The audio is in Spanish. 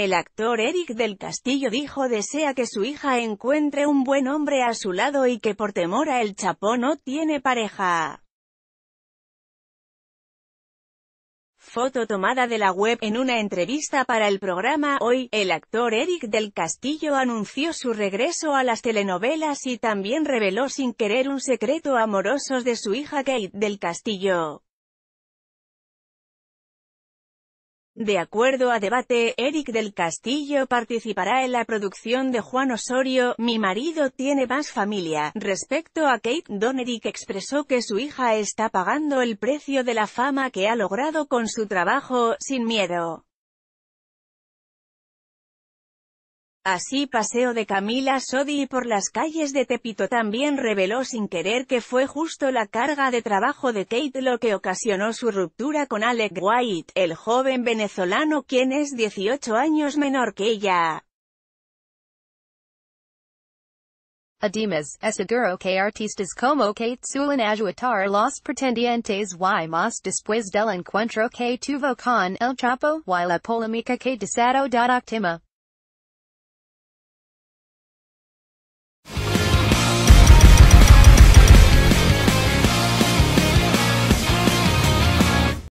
El actor Eric del Castillo dijo desea que su hija encuentre un buen hombre a su lado y que por temor a el chapó no tiene pareja. Foto tomada de la web en una entrevista para el programa Hoy, el actor Eric del Castillo anunció su regreso a las telenovelas y también reveló sin querer un secreto amoroso de su hija Kate del Castillo. De acuerdo a Debate, Eric del Castillo participará en la producción de Juan Osorio, Mi marido tiene más familia. Respecto a Kate, Donerick expresó que su hija está pagando el precio de la fama que ha logrado con su trabajo, sin miedo. Así paseo de Camila Sodi y por las calles de Tepito también reveló sin querer que fue justo la carga de trabajo de Kate lo que ocasionó su ruptura con Alec White, el joven venezolano quien es 18 años menor que ella. Adimas, seguro que artistas como Kate suelen ayudar los pretendientes y más después del encuentro que tuvo con El Chapo y la polémica que desató